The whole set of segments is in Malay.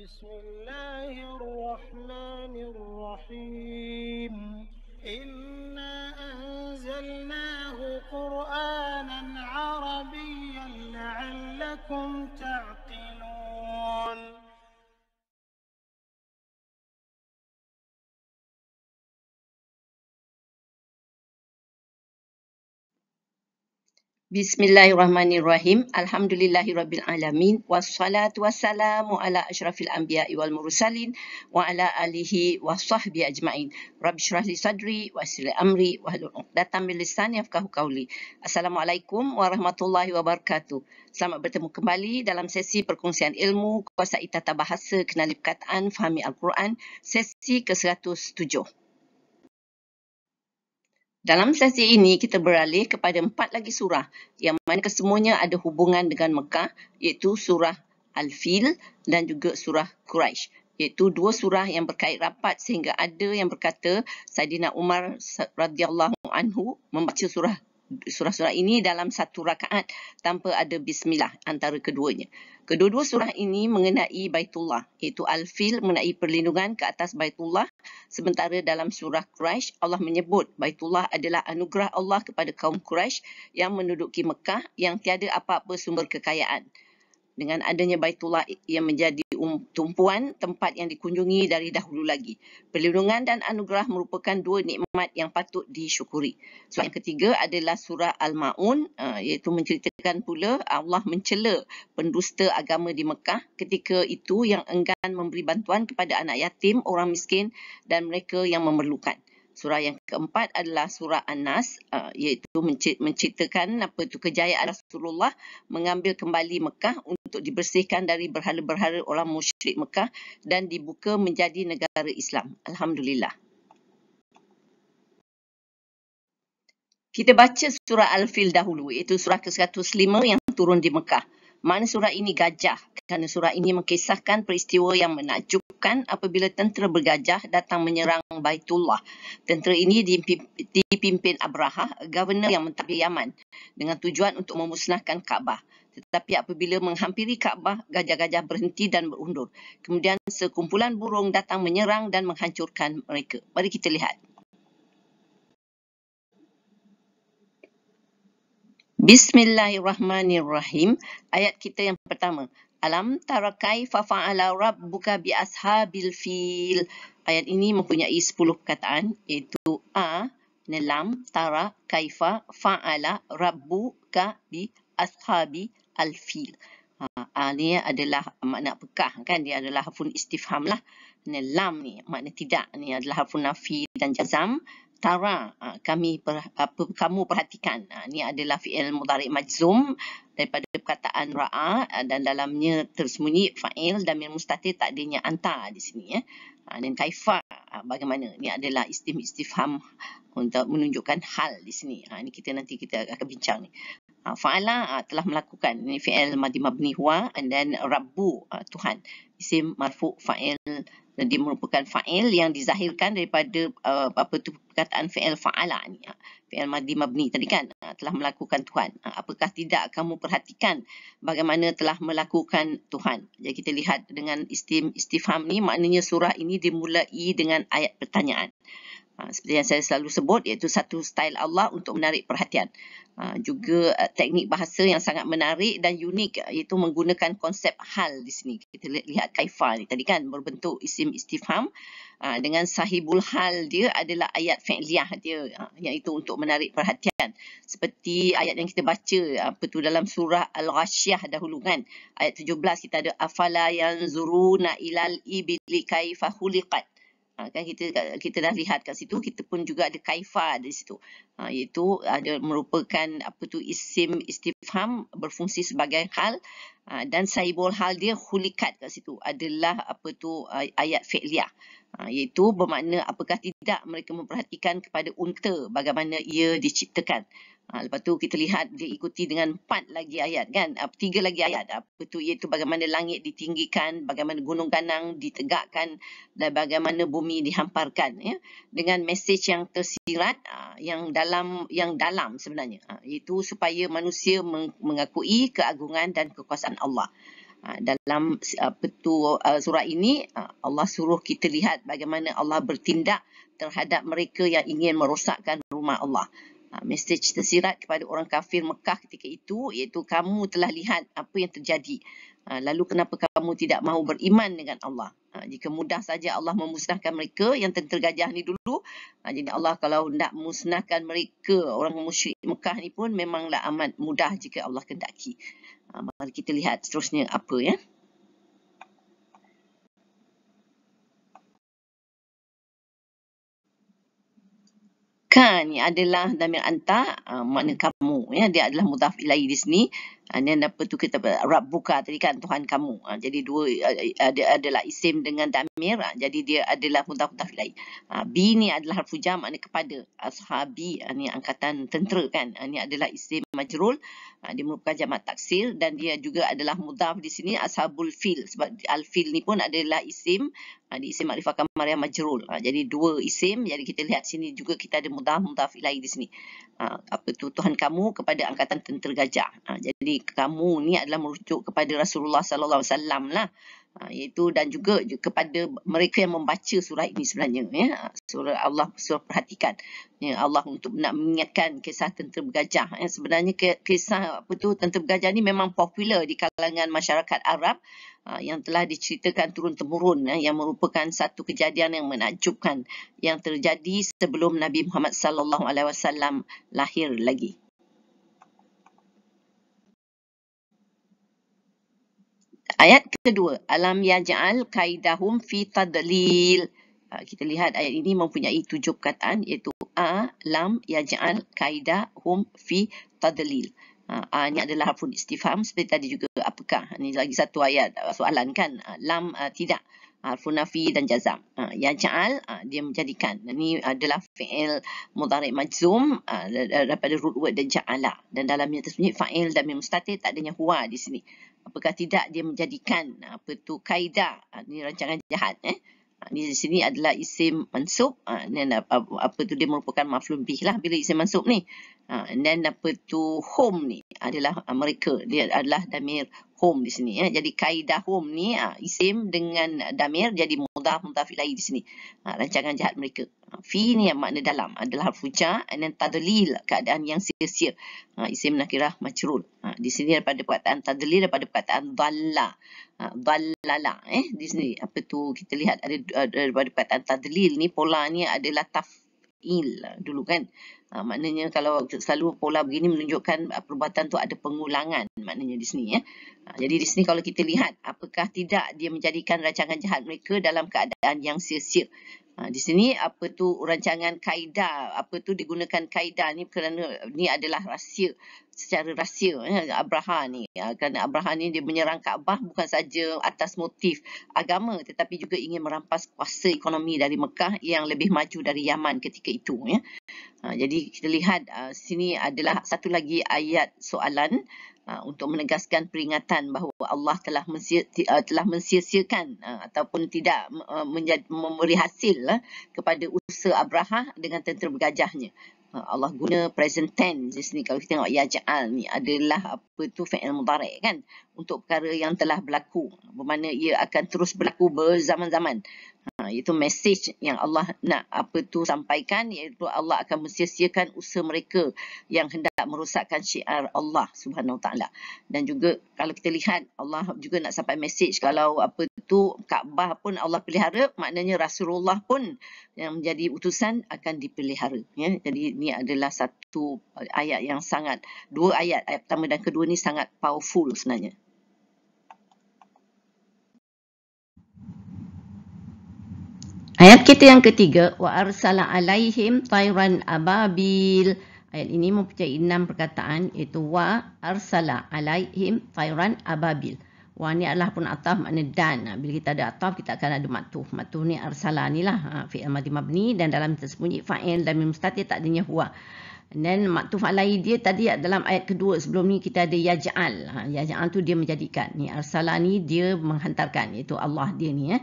بسم الله الرحمن الرحيم إنا أنزلناه قرآنا عربيا لعلكم تعلمون Bismillahirrahmanirrahim. Alhamdulillahirabbil alamin wassalatu wassalamu ala asyrafil anbiya'i wal mursalin wa ala alihi washabbi ajmain. Rabbishrahli sadri wayassirli amri wahlul 'uqdatam min lisani yafqahu qawli. Assalamualaikum warahmatullahi wabarakatuh. Selamat bertemu kembali dalam sesi perkongsian ilmu kuasa tata bahasa kenali perkataan fahami al-Quran sesi ke-107. Dalam sesi ini kita beralih kepada empat lagi surah yang mana kesemuanya ada hubungan dengan Mekah iaitu surah Al-Fil dan juga surah Quraisy iaitu dua surah yang berkait rapat sehingga ada yang berkata Saidina Umar radhiyallahu anhu membaca surah surah-surah ini dalam satu rakaat tanpa ada bismillah antara keduanya. Kedua-dua surah ini mengenai Baitullah iaitu Al-Fil mengenai perlindungan ke atas Baitullah Sementara dalam surah Quraisy Allah menyebut Baitullah adalah anugerah Allah kepada kaum Quraisy yang menduduki Mekah yang tiada apa-apa sumber kekayaan dengan adanya Baitullah yang menjadi um, tumpuan tempat yang dikunjungi dari dahulu lagi. Perlindungan dan anugerah merupakan dua nikmat yang patut disyukuri. Surah yang ketiga adalah surah Al-Ma'un uh, iaitu menceritakan pula Allah mencela pendusta agama di Mekah ketika itu yang enggan memberi bantuan kepada anak yatim, orang miskin dan mereka yang memerlukan. Surah yang keempat adalah surah An-Nas uh, iaitu mencipt- menciptakan apa itu kejayaan Rasulullah mengambil kembali Mekah untuk dibersihkan dari berhala-berhala orang musyrik Mekah dan dibuka menjadi negara Islam. Alhamdulillah. Kita baca surah Al-Fil dahulu iaitu surah ke-105 yang turun di Mekah mana surat ini gajah kerana surat ini mengkisahkan peristiwa yang menakjubkan apabila tentera bergajah datang menyerang Baitullah. Tentera ini dipimpin Abraha, governor yang mentadbir Yaman dengan tujuan untuk memusnahkan Kaabah. Tetapi apabila menghampiri Kaabah, gajah-gajah berhenti dan berundur. Kemudian sekumpulan burung datang menyerang dan menghancurkan mereka. Mari kita lihat. Bismillahirrahmanirrahim. Ayat kita yang pertama. Alam tarakai fa fafa'ala rabbuka bi ashabil fil. Ayat ini mempunyai 10 perkataan iaitu a nelam tara kaifa fa'ala rabbuka bi ashabi al fil. Ha, ini adalah makna pekah kan dia adalah hafun istifham lah. Nelam ni makna tidak ni adalah hafun nafi dan jazam tara ah, kami per, apa, kamu perhatikan ha, ah, ini adalah fi'il mudhari majzum daripada perkataan ra'a ah, dan dalamnya tersembunyi fa'il dan damir mustatir takdirnya anta di sini ya dan kaifa bagaimana ini adalah istim istifham untuk menunjukkan hal di sini ha, ini kita nanti kita akan bincang ni uh, fa'ala uh, telah melakukan ini fi'il madhi mabni huwa and then rabbu uh, tuhan isim marfu fa'il jadi merupakan fa'il yang dizahirkan daripada uh, apa tu perkataan fi'il fa'ala ni uh, fi'il madhi mabni tadi kan uh, telah melakukan tuhan uh, apakah tidak kamu perhatikan bagaimana telah melakukan tuhan jadi kita lihat dengan istim istifham ni maknanya surah ini dimulai dengan ayat pertanyaan Ha, seperti yang saya selalu sebut iaitu satu style Allah untuk menarik perhatian. Ha, juga eh, teknik bahasa yang sangat menarik dan unik iaitu menggunakan konsep hal di sini. Kita lihat kaifah. ni tadi kan berbentuk isim istifham ha, dengan sahibul hal dia adalah ayat fi'liyah dia iaitu untuk menarik perhatian. Seperti ayat yang kita baca apa tu dalam surah Al-Ghashiyah dahulu kan. Ayat 17 kita ada afala yang yanzuruna ilal ibli kaifah khuliqat. Ah, kan kita kita dah lihat kat situ kita pun juga ada kaifa di situ ha, iaitu ada merupakan apa tu isim istifham berfungsi sebagai hal ha, dan saibul hal dia hulikat kat situ adalah apa tu ayat fi'liyah ha, iaitu bermakna apakah tidak mereka memperhatikan kepada unta bagaimana ia diciptakan Ha, lepas tu kita lihat dia ikuti dengan empat lagi ayat kan. Uh, tiga lagi ayat. Apa tu iaitu bagaimana langit ditinggikan, bagaimana gunung Kanang ditegakkan dan bagaimana bumi dihamparkan. Ya? Dengan mesej yang tersirat uh, yang dalam yang dalam sebenarnya. Uh, iaitu supaya manusia meng- mengakui keagungan dan kekuasaan Allah. Uh, dalam uh, petu uh, surah ini uh, Allah suruh kita lihat bagaimana Allah bertindak terhadap mereka yang ingin merosakkan rumah Allah. Ah, message tersirat kepada orang kafir Mekah ketika itu iaitu kamu telah lihat apa yang terjadi ah, lalu kenapa kamu tidak mahu beriman dengan Allah ah, jika mudah saja Allah memusnahkan mereka yang tentera gajah ni dulu jadi Allah kalau nak musnahkan mereka orang musyrik Mekah ni pun memanglah amat mudah jika Allah kendaki mari kita lihat seterusnya apa ya kan ni adalah damir anta uh, ah, makna kamu ya dia adalah mudhaf ilaihi di sini ini uh, ah, apa tu kita Rab buka tadi kan Tuhan kamu. Uh, jadi dua ah, ada adalah isim dengan damir. Uh, jadi dia adalah huntah-huntah lain. Uh, B ni adalah harfu jam makna kepada. Ashabi uh, ni angkatan tentera kan. Uh, ini adalah isim majrul. Uh, dia merupakan jamak taksir dan dia juga adalah mudaf di sini ashabul fil sebab al fil ni pun adalah isim uh, di isim makrifah kamariah majrul. Uh, jadi dua isim. Jadi kita lihat sini juga kita ada mudaf mudaf lain di sini. Uh, apa tu Tuhan kamu kepada angkatan tentera gajah. Uh, jadi kamu ni adalah merujuk kepada Rasulullah sallallahu alaihi wasallam lah ha, iaitu dan juga kepada mereka yang membaca surah ini sebenarnya ya surah Allah suruh perhatikan ya Allah untuk nak mengingatkan kisah tentera bergajah ya sebenarnya kisah apa tu tentera bergajah ni memang popular di kalangan masyarakat Arab ha, yang telah diceritakan turun temurun ya, yang merupakan satu kejadian yang menakjubkan yang terjadi sebelum Nabi Muhammad sallallahu alaihi wasallam lahir lagi Ayat kedua, alam yaj'al kaidahum fi tadlil. Ha, kita lihat ayat ini mempunyai tujuh perkataan iaitu a lam yaj'al kaidahum fi tadlil. Ha, ini adalah harfun istifham seperti tadi juga apakah. Ini ha, lagi satu ayat uh, soalan kan. Ha, lam uh, tidak. Harfun nafi dan jazam. Ha, ya uh, dia menjadikan. Ini adalah fi'il mudarik majzum uh, daripada root word dan ja'ala. Dan dalamnya tersebut fa'il dan mustatir tak adanya huwa di sini apakah tidak dia menjadikan apa tu kaedah ah, ni rancangan jahat eh ah, ni di sini adalah isim mansub dan ah, apa tu dia merupakan maflum bih lah bila isim mansub ni dan apa tu home ni adalah mereka dia adalah damir hum di sini. Ya. Jadi kaidah hum ni ha, isim dengan damir jadi mudah muntafilai di sini. Ha, rancangan jahat mereka. Ha, fi ni yang makna dalam adalah fuja dan tadlil keadaan yang sia-sia. Ha, isim nakirah macrul. Ha, di sini daripada perkataan tadlil daripada perkataan dhalla. Ha, dhallala. Eh. Di sini apa tu kita lihat ada daripada perkataan tadlil ni pola ni adalah taf il lah dulu kan. Ha, maknanya kalau selalu pola begini menunjukkan uh, perbuatan tu ada pengulangan maknanya di sini. Ya. Ha, jadi di sini kalau kita lihat apakah tidak dia menjadikan rancangan jahat mereka dalam keadaan yang sia-sia. Ha, di sini apa tu rancangan kaedah apa tu digunakan kaedah ni kerana ni adalah rahsia secara rahsia ya, Abraha ni ya, kerana Abraha ni dia menyerang Kaabah bukan saja atas motif agama tetapi juga ingin merampas kuasa ekonomi dari Mekah yang lebih maju dari Yaman ketika itu ya. Ha, jadi kita lihat uh, sini adalah satu lagi ayat soalan Ha, untuk menegaskan peringatan bahawa Allah telah mensia, uh, telah mensia-siakan uh, ataupun tidak uh, menjadi, memberi hasil kepada usaha Abraha dengan tentera bergajahnya. Allah guna present tense di sini kalau kita tengok yaj'al ni adalah apa tu fi'il mudhari' kan untuk perkara yang telah berlaku bermakna ia akan terus berlaku berzaman-zaman itu message yang Allah nak apa tu sampaikan iaitu Allah akan mensia-siakan usaha mereka yang hendak merosakkan syiar Allah Subhanahu taala. Dan juga kalau kita lihat Allah juga nak sampai message kalau apa tu Kaabah pun Allah pelihara, maknanya Rasulullah pun yang menjadi utusan akan dipelihara ya. Jadi ini adalah satu ayat yang sangat dua ayat ayat pertama dan kedua ni sangat powerful sebenarnya. Ayat kita yang ketiga, wa arsala alaihim tayran ababil. Ayat ini mempunyai enam perkataan iaitu wa arsala alaihim tayran ababil. Wa ni adalah pun ataf makna dan. Ha, bila kita ada ataf, kita akan ada matuh. Matuh ni arsala ni lah. Ha, fi'il mati mabni dan dalam tersembunyi fa'il dan mustati tak adanya huwa. Dan matuf alai dia tadi dalam ayat kedua sebelum ni kita ada yaj'al. Ha, tu dia menjadikan. Ni arsala ni dia menghantarkan. Iaitu Allah dia ni. Eh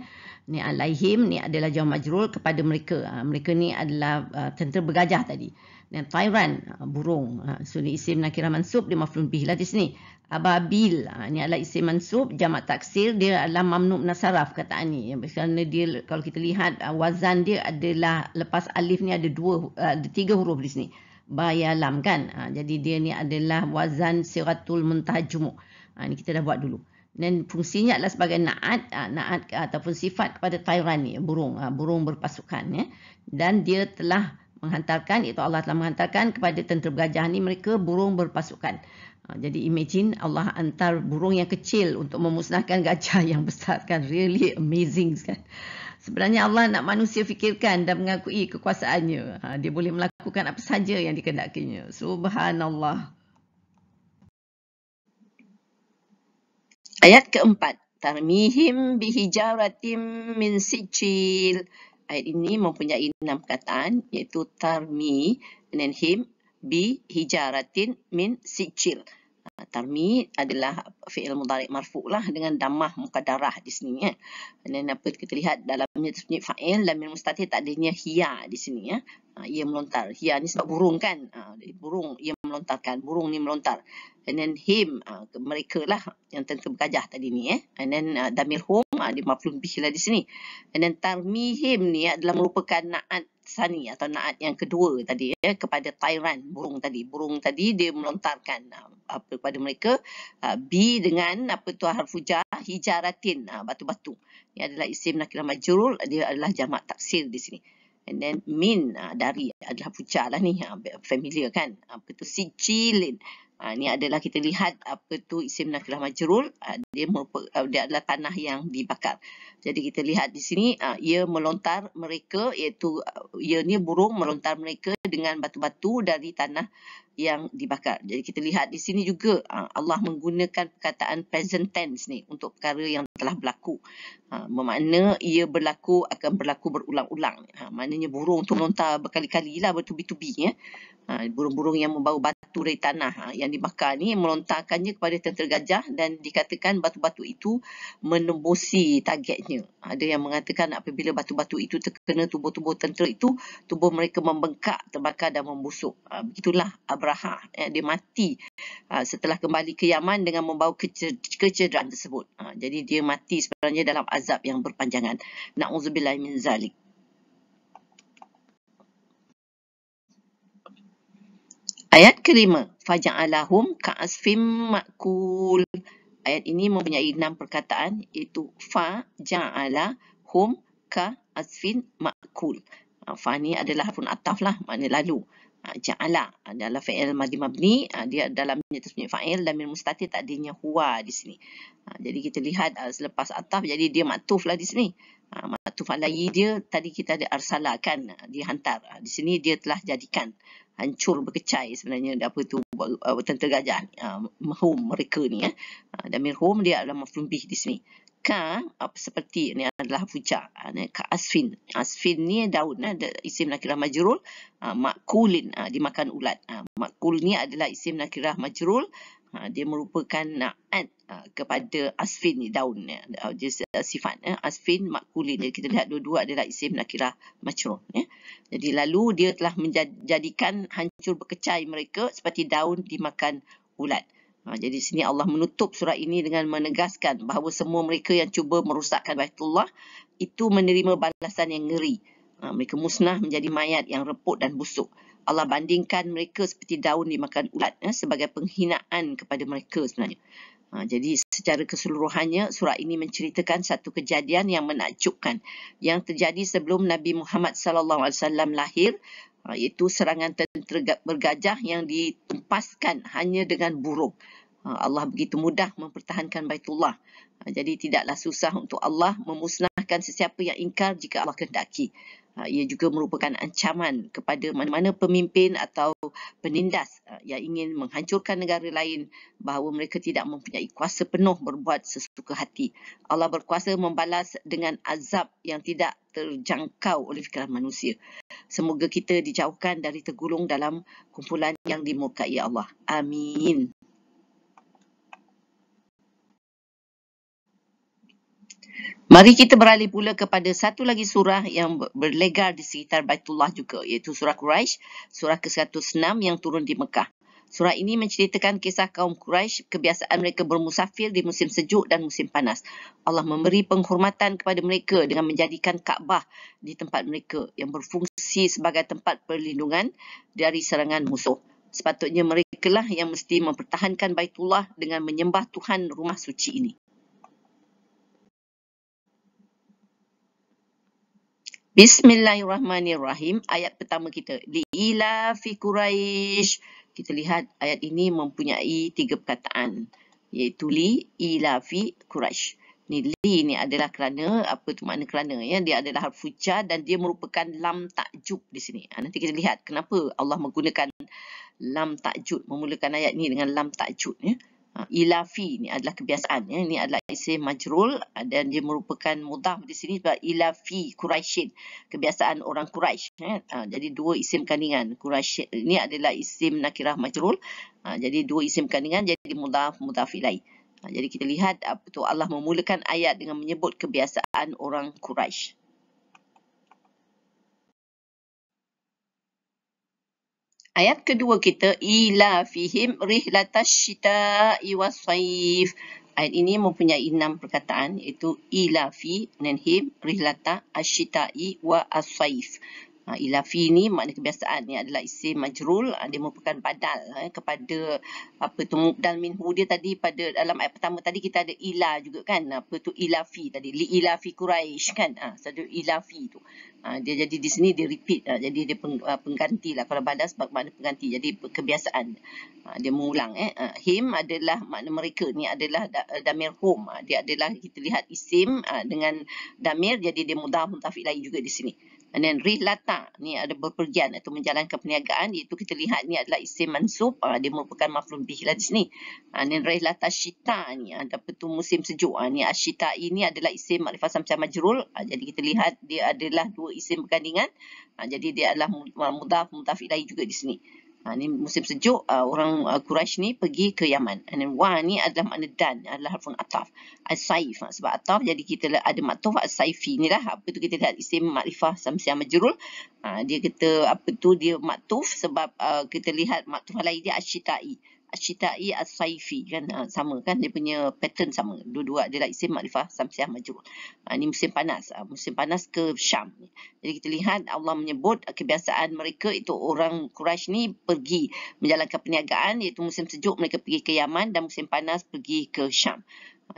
ni alaihim ni adalah jawab majrul kepada mereka ah, mereka ni adalah ah, tentera bergajah tadi dan tyran ah, burung sunni isim nakira mansub dia maflun bih lah di sini ababil ni adalah isim mansub jamak taksil dia adalah mamnub nasaraf kata ni kerana dia kalau kita lihat wazan dia adalah lepas alif ni ada dua ada tiga huruf di sini bayalam kan jadi dia ni adalah wazan siratul muntajmu ini kita dah buat dulu dan fungsinya adalah sebagai naat ah, naat ataupun sifat kepada tyran ni burung ah, burung berpasukan ya dan dia telah menghantarkan itu Allah telah menghantarkan kepada tentera gajah ni mereka burung berpasukan ah, jadi imagine Allah antar burung yang kecil untuk memusnahkan gajah yang besar kan really amazing kan sebenarnya Allah nak manusia fikirkan dan mengakui kekuasaannya dia boleh melakukan apa saja yang dikehendakinya subhanallah Ayat keempat. Tarmihim bihijaratim min sijil. Ayat ini mempunyai enam kataan iaitu tarmi and then him bihijaratin min sijil. Tarmid adalah fi'il mudarik marfu' lah dengan damah muka darah di sini. Ya. Dan dapat kita lihat dalamnya terpunyai fa'il dan mustatir tak adanya hiya di sini. Ya. Ha, ia melontar. Hiya ni sebab burung kan. Ha, burung ia melontarkan. Burung ni melontar. And then him, ha, mereka lah yang tentu berkajah tadi ni. Ya. And then damil hum, dia maklum bih di sini. And then tarmihim ni ya, adalah merupakan na'at sani atau naat yang kedua tadi ya kepada tyran burung tadi burung tadi dia melontarkan uh, apa kepada mereka uh, b dengan apa tu harfujah hijaratin uh, batu-batu ini adalah isim nakirah majrur dia adalah jamak taksir di sini and then min dari adalah pucah lah ni familiar kan apa tu sijilin Ha, ah, ini adalah kita lihat apa tu isim nakirah majrul. Ha, ah, dia, ah, dia adalah tanah yang dibakar. Jadi kita lihat di sini ha, ia melontar mereka iaitu ia ni burung melontar mereka dengan batu-batu dari tanah yang dibakar. Jadi kita lihat di sini juga ha, Allah menggunakan perkataan present tense ni untuk perkara yang telah berlaku. Ha, bermakna ia berlaku akan berlaku berulang-ulang. Ha, maknanya burung tu melontar berkali-kali lah bertubi-tubi. Ya. Burung-burung yang membawa batu batu dari tanah ha, yang dibakar ni melontarkannya kepada tentera gajah dan dikatakan batu-batu itu menembusi targetnya. Ada yang mengatakan apabila batu-batu itu terkena tubuh-tubuh tentera itu, tubuh mereka membengkak, terbakar dan membusuk. Ha, begitulah Abraha. Ya, dia mati ha, setelah kembali ke Yaman dengan membawa keceder- kecederaan tersebut. Ha, jadi dia mati sebenarnya dalam azab yang berpanjangan. Na'udzubillah min zalik. Ayat kelima, faja'alahum ka'asfim makul. Ayat ini mempunyai enam perkataan iaitu faja'alahum ka'asfim makul. Ha, fa ni adalah harfun ataf lah, makna lalu. Ha, ja'ala adalah fa'il madi mabni, ha, dia dalam nyatus punya fa'il dan mustatir tak adanya huwa di sini. Jadi kita lihat selepas ataf, jadi dia maktuf lah di sini. Maktuf alai dia tadi kita ada arsala kan, dihantar. Di sini dia telah jadikan hancur berkecai sebenarnya apa tu uh, tentera gajah ni uh, home mereka ni eh. uh, dan mirhum dia adalah mafhum bih di sini ka apa uh, seperti ni adalah pucak uh, ah, ka asfin asfin ni daun eh, isim nakirah majrul uh, makulin uh, dimakan ulat uh, makul ni adalah isim nakirah majrul uh, ha, dia merupakan naat ha, ha, kepada asfin ni daun ya ha, dia ha, sifat ya asfin makulin jadi kita lihat dua-dua adalah isim nakirah majrur ya jadi lalu dia telah menjadikan hancur berkecai mereka seperti daun dimakan ulat ha, jadi sini Allah menutup surah ini dengan menegaskan bahawa semua mereka yang cuba merosakkan Baitullah itu menerima balasan yang ngeri ha, mereka musnah menjadi mayat yang reput dan busuk Allah bandingkan mereka seperti daun dimakan ulat eh, sebagai penghinaan kepada mereka sebenarnya. Ha, jadi secara keseluruhannya surah ini menceritakan satu kejadian yang menakjubkan yang terjadi sebelum Nabi Muhammad sallallahu alaihi wasallam lahir ha, iaitu serangan tentera bergajah yang ditumpaskan hanya dengan burung. Ha, Allah begitu mudah mempertahankan Baitullah. Ha, jadi tidaklah susah untuk Allah memusnahkan akan sesiapa yang ingkar jika Allah kehendaki. Ha, ia juga merupakan ancaman kepada mana-mana pemimpin atau penindas ha, yang ingin menghancurkan negara lain bahawa mereka tidak mempunyai kuasa penuh berbuat sesuka hati. Allah berkuasa membalas dengan azab yang tidak terjangkau oleh fikiran manusia. Semoga kita dijauhkan dari tergulung dalam kumpulan yang dimurkai Allah. Amin. Mari kita beralih pula kepada satu lagi surah yang berlegar di sekitar Baitullah juga iaitu surah Quraisy, surah ke-106 yang turun di Mekah. Surah ini menceritakan kisah kaum Quraisy, kebiasaan mereka bermusafir di musim sejuk dan musim panas. Allah memberi penghormatan kepada mereka dengan menjadikan Kaabah di tempat mereka yang berfungsi sebagai tempat perlindungan dari serangan musuh. Sepatutnya merekalah yang mesti mempertahankan Baitullah dengan menyembah Tuhan rumah suci ini. Bismillahirrahmanirrahim. Ayat pertama kita. Li'ila fi Quraish. Kita lihat ayat ini mempunyai tiga perkataan. Iaitu li'ila fi Quraish. Ni li ni adalah kerana, apa tu makna kerana ya. Dia adalah harf huja dan dia merupakan lam takjub di sini. Ha, nanti kita lihat kenapa Allah menggunakan lam takjub. Memulakan ayat ni dengan lam takjub ya. Ha, ilafi ni adalah kebiasaan. Ya. Ini adalah isim majrul ah, dan dia merupakan mudah di sini sebab ilafi Quraisyin. Kebiasaan orang Quraisy. Ya. Ha, jadi dua isim kandingan. Quraisy ini adalah isim nakirah majrul. Ha, jadi dua isim kandingan jadi mudah mudaf ilai. Jadi kita lihat apa ah, tu Allah memulakan ayat dengan menyebut kebiasaan orang Quraisy. Ayat kedua kita ila fihim rihlatash syita'i wasayif. Ayat ini mempunyai enam perkataan iaitu ila fi nan him rihlata asyita'i wa asayif. Ha, ah, ilafi ni makna kebiasaan ni adalah isim majrul. Ha, dia merupakan badal eh, kepada apa ah, tu mubdal minhu dia tadi pada dalam ayat pertama tadi kita ada ila juga kan. Apa tu ilafi tadi. Li ilafi Quraisy kan. Ha, satu ilafi tu. Ha, dia jadi di sini dia repeat. Ha, jadi dia peng, pengganti lah. Kalau badal sebab makna pengganti. Jadi kebiasaan. Ha, dia mengulang. Eh. Ha, him adalah makna mereka. Ni adalah da, damir home. Ha, dia adalah kita lihat isim ha, dengan damir. Jadi dia mudah muntafik lain juga di sini. And then rilata ni ada berpergian atau menjalankan perniagaan iaitu kita lihat ni adalah isim mansub uh, dia merupakan maflum bih lah di sini. Uh, and then rilata syita ni ada dapat musim sejuk uh, ni asyita ini adalah isim makrifat samsa majrul uh, jadi kita lihat dia adalah dua isim bergandingan uh, jadi dia adalah mudaf mudaf ilahi juga di sini. Ha, ni musim sejuk uh, orang uh, Quraisy ni pergi ke Yaman. And then wa ni adalah makna dan adalah harfun ataf. Al-saif ha, sebab ataf jadi kita ada maktuf al-saifi ni lah. Apa tu kita lihat isim makrifah samsiah majrul. Ha, dia kata apa tu dia maktuf sebab uh, kita lihat maktuf lain dia asyitai. Ashita'i As-Saifi kan uh, sama kan dia punya pattern sama dua-dua dia lah isim makrifah samsiah majrur uh, ni musim panas uh, musim panas ke Syam jadi kita lihat Allah menyebut kebiasaan mereka itu orang Quraisy ni pergi menjalankan perniagaan iaitu musim sejuk mereka pergi ke Yaman dan musim panas pergi ke Syam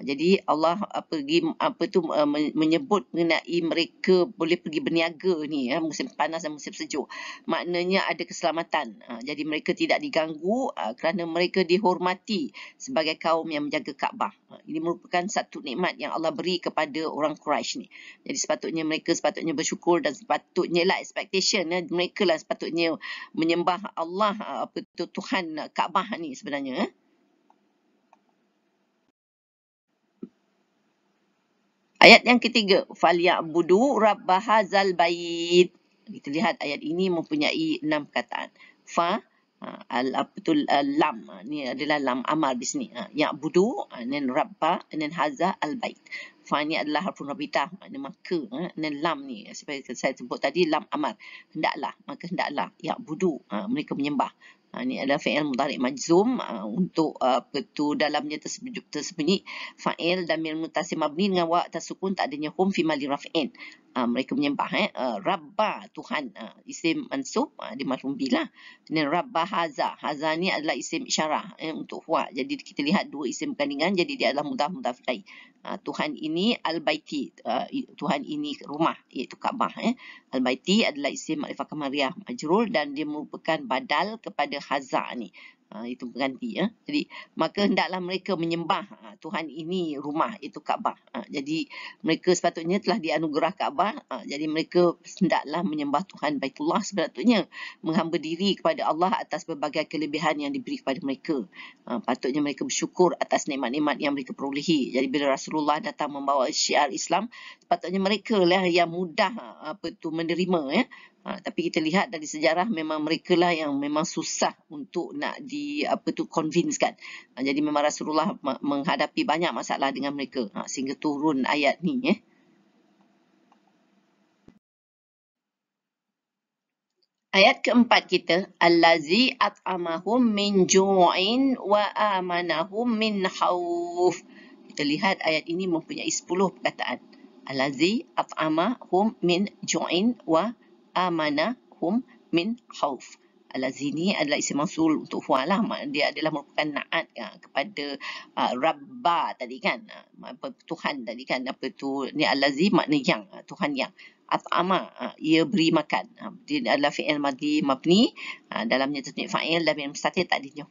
jadi Allah apa uh, pergi apa tu uh, menyebut mengenai mereka boleh pergi berniaga ni ya musim panas dan musim sejuk. Maknanya ada keselamatan. Uh, jadi mereka tidak diganggu kerana mereka dihormati sebagai kaum yang menjaga Kaabah. Ini merupakan satu nikmat yang Allah beri kepada orang Quraisy ni. Jadi sepatutnya mereka sepatutnya bersyukur dan sepatutnya lah expectation ya mereka lah sepatutnya menyembah Allah apa tu Tuhan Kaabah ni sebenarnya. Ya. Ayat yang ketiga, falya'budu rabbahazal bait. Kita lihat ayat ini mempunyai enam kataan. Fa ha, al abtul lam ha, ni adalah lam amar di sini ha, ya budu nen rabbah, nen hazal al bait fa ni adalah harfun rabita ni maka nen lam ni seperti saya sebut tadi lam amar hendaklah maka hendaklah ya budu mereka menyembah Ha, ini adalah fa'il mutarik majzum ha, untuk ha, apa tu dalamnya tersembunyi, fa'il damir mutasim mabni dengan wa tasukun tak adanya hum fi mali raf'in uh, mereka menyembah eh uh, ah, rabba tuhan uh, isim mansub uh, di mafhum bilah ni rabba haza haza ni adalah isim isyarah eh, untuk huwa jadi kita lihat dua isim gandingan jadi dia adalah mudah mudah. ilai uh, tuhan ini al baiti uh, tuhan ini rumah iaitu kaabah eh al baiti adalah isim ma'rifah kamariah majrur dan dia merupakan badal kepada haza ni Ha, itu pengganti. Ya. Jadi, maka hendaklah mereka menyembah ha, Tuhan ini rumah, itu Kaabah. Ha, jadi, mereka sepatutnya telah dianugerah Kaabah. Ha, jadi, mereka hendaklah menyembah Tuhan Baitullah sepatutnya. Menghamba diri kepada Allah atas berbagai kelebihan yang diberi kepada mereka. Ha, patutnya mereka bersyukur atas nikmat-nikmat yang mereka perolehi. Jadi, bila Rasulullah datang membawa syiar Islam, sepatutnya mereka lah yang mudah ha, apa tu, menerima. Ya. Ha, tapi kita lihat dari sejarah memang mereka lah yang memang susah untuk nak di apa tu convince kan. Ha, jadi memang Rasulullah menghadapi banyak masalah dengan mereka ha, sehingga turun ayat ni eh. Ayat keempat kita allazi at'amahum min ju'in wa amanahum min khauf. Kita lihat ayat ini mempunyai 10 perkataan. Allazi at'amahum min ju'in wa Amana? amanahum min khauf. Al-Azini adalah isim mausul untuk Huan lah. Dia adalah merupakan naat ya, kepada uh, ah, Rabba tadi kan. Ah, apa, Tuhan tadi kan. Apa tu? Ni Al-Azim makna yang. Ah, Tuhan yang. At'ama, uh, ia beri makan. Uh, dia adalah fi'il madi mabni. Uh, dalamnya tetap fa'il dan mustatil tak dihnya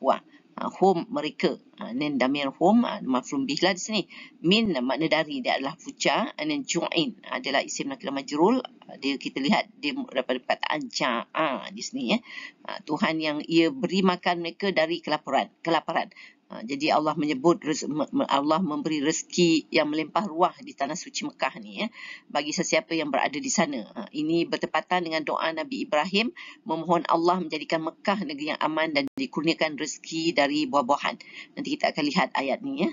uh, ah, home mereka. Dan ah, uh, damir home, uh, ah, maflum bihlah di sini. Min makna dari dia adalah puja. Dan join adalah isim nakilah majrul. Uh, dia kita lihat dia daripada perkataan ja'a di sini. Ya. Uh, Tuhan yang ia beri makan mereka dari kelaparan. kelaparan. Ha, jadi Allah menyebut Allah memberi rezeki yang melimpah ruah di tanah suci Mekah ni ya bagi sesiapa yang berada di sana. Ha, ini bertepatan dengan doa Nabi Ibrahim memohon Allah menjadikan Mekah negeri yang aman dan dikurniakan rezeki dari buah-buahan. Nanti kita akan lihat ayat ni ya.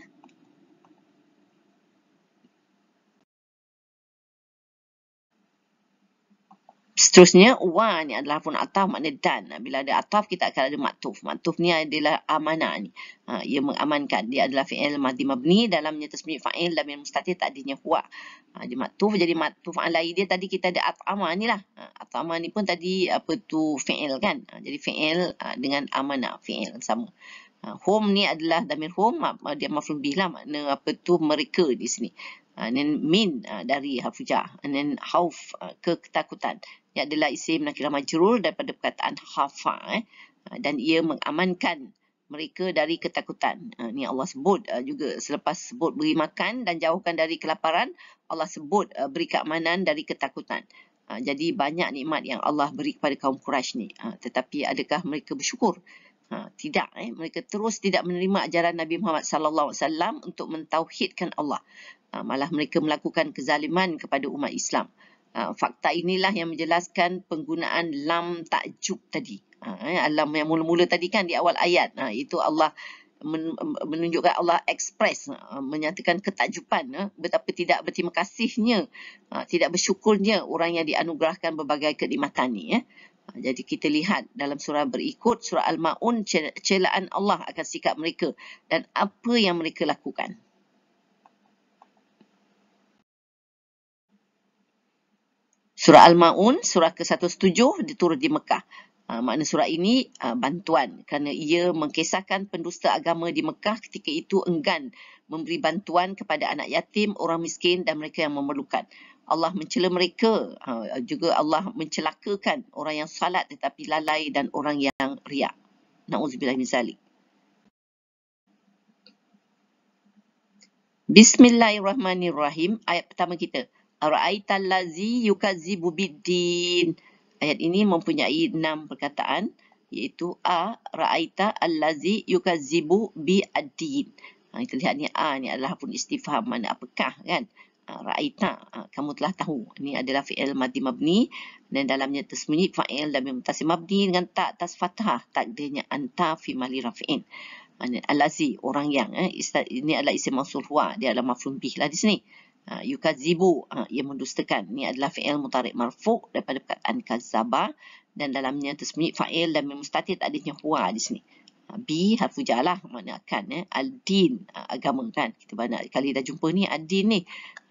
Seterusnya, wa ni adalah pun ataf, maknanya dan. Bila ada ataf, kita akan ada maktuf. Maktuf ni adalah amanah ni. Ha, ia mengamankan. Dia adalah fi'il mahdi mabni dalam nyatas minyak fa'il dalam yang mustatir tadinya huwa. Ha, dia maktuf, jadi maktuf alai dia tadi kita ada at'ama ni lah. Ha, at'ama ni pun tadi apa tu fi'il kan. Ha, jadi fi'il ha, dengan amanah, fi'il sama. Ha, home ni adalah damir home, ha, dia maflum bih lah makna apa tu mereka di sini. Ah, and then min uh, ah, dari hafijah. And then hauf uh, ah, ke ketakutan. Ia adalah isim nakirah majrur daripada perkataan hafa. Eh. Dan ia mengamankan mereka dari ketakutan. Uh, ni Allah sebut uh, juga selepas sebut beri makan dan jauhkan dari kelaparan. Allah sebut uh, beri keamanan dari ketakutan. Uh, jadi banyak nikmat yang Allah beri kepada kaum Quraisy ni. Uh, tetapi adakah mereka bersyukur? Uh, tidak. Eh. Mereka terus tidak menerima ajaran Nabi Muhammad SAW untuk mentauhidkan Allah. Ha, malah mereka melakukan kezaliman kepada umat Islam. Ha, fakta inilah yang menjelaskan penggunaan lam takjub tadi. Ha, eh, alam yang mula-mula tadi kan di awal ayat. itu Allah menunjukkan Allah ekspres, menyatakan ketakjuban betapa tidak berterima kasihnya, tidak bersyukurnya orang yang dianugerahkan berbagai kenikmatan ini. Eh. jadi kita lihat dalam surah berikut surah Al-Maun celaan Allah akan sikap mereka dan apa yang mereka lakukan. Surah Al-Ma'un, surah ke-107, diturut di Mekah. Uh, makna surah ini uh, bantuan kerana ia mengkisahkan pendusta agama di Mekah ketika itu enggan memberi bantuan kepada anak yatim, orang miskin dan mereka yang memerlukan. Allah mencela mereka, uh, juga Allah mencelakakan orang yang salat tetapi lalai dan orang yang riak. Na'udzubillah min zalik. Bismillahirrahmanirrahim. Ayat pertama kita. Ra'aital lazi yukazibu biddin. Ayat ini mempunyai enam perkataan iaitu A. Ra'aita al-lazi yukazibu bi'ad-din. Ha, kita lihat ni A ni adalah pun istifaham mana apakah kan. Ha, Ra'aita, ha, kamu telah tahu. Ini adalah fi'il mati mabni dan dalamnya tersembunyi fa'il dan mutasim mabni dengan tak tas fathah. Takdirnya anta fi mali rafi'in. Ha, al orang yang. Eh, ini adalah isim mansur huwa. Dia adalah mafum bih lah di sini. Ha, yukazibu ha, ia mendustakan ini adalah fail mutarik marfuq daripada perkataan kazaba dan dalamnya tersembunyi fa'il dan mustatir tadinya huwa di sini ha, bi harfu jalah makna akan ya eh, al-din agama kan kita banyak kali dah jumpa ni ad-din ni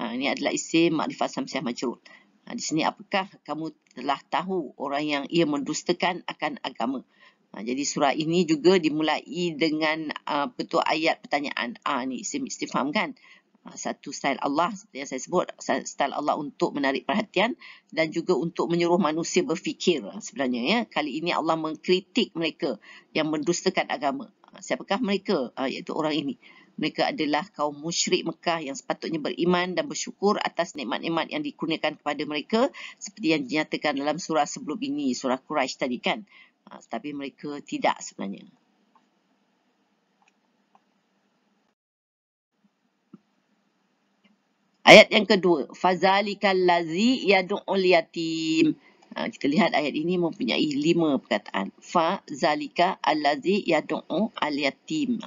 ini adalah isim makrifat samsiah majrur di sini apakah kamu telah tahu orang yang ia mendustakan akan agama jadi surah ini juga dimulai dengan apa tu ayat pertanyaan a ni isim istifham kan satu style Allah yang saya sebut style Allah untuk menarik perhatian dan juga untuk menyuruh manusia berfikir sebenarnya ya kali ini Allah mengkritik mereka yang mendustakan agama ha, siapakah mereka ha, iaitu orang ini mereka adalah kaum musyrik Mekah yang sepatutnya beriman dan bersyukur atas nikmat-nikmat yang dikurniakan kepada mereka seperti yang dinyatakan dalam surah sebelum ini surah Quraisy tadi kan ha, tapi mereka tidak sebenarnya Ayat yang kedua, fazalikal lazi yadu'ul yatim. Ha, kita lihat ayat ini mempunyai lima perkataan. Fa zalika allazi yad'u al-yatim.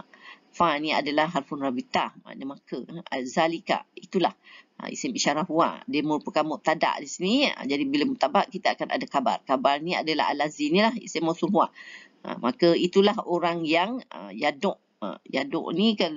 Fa ni adalah harfun rabita. maknanya maka. Ha, zalika, itulah ha, isim isyarah huwa. Dia merupakan muqtada di sini. Ha, jadi bila muqtada, kita akan ada kabar. Kabar ni adalah al-lazi lah, isim musuh huwa. Ha, maka itulah orang yang ha, yad'u yaduk ni kan